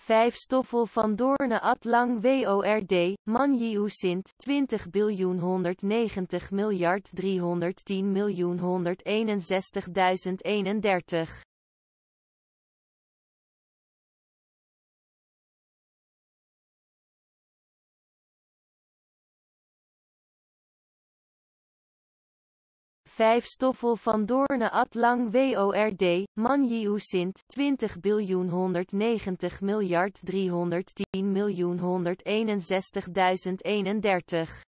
5 Stoffel van Doorne Atlang WORD, Manjiu Sint 20 biljoen miljard miljoen 5 Stoffel van Doorne Atlang WORD, Manjiu Sint 20 biljoen miljard miljoen 161.031